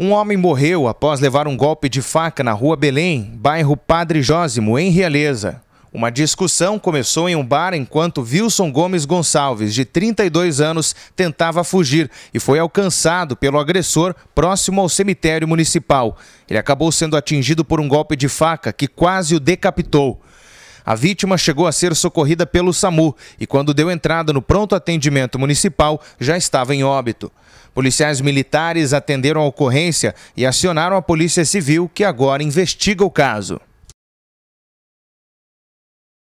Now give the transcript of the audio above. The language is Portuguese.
Um homem morreu após levar um golpe de faca na rua Belém, bairro Padre Jósimo, em Realeza. Uma discussão começou em um bar enquanto Wilson Gomes Gonçalves, de 32 anos, tentava fugir e foi alcançado pelo agressor próximo ao cemitério municipal. Ele acabou sendo atingido por um golpe de faca que quase o decapitou. A vítima chegou a ser socorrida pelo SAMU e, quando deu entrada no pronto atendimento municipal, já estava em óbito. Policiais militares atenderam a ocorrência e acionaram a Polícia Civil, que agora investiga o caso.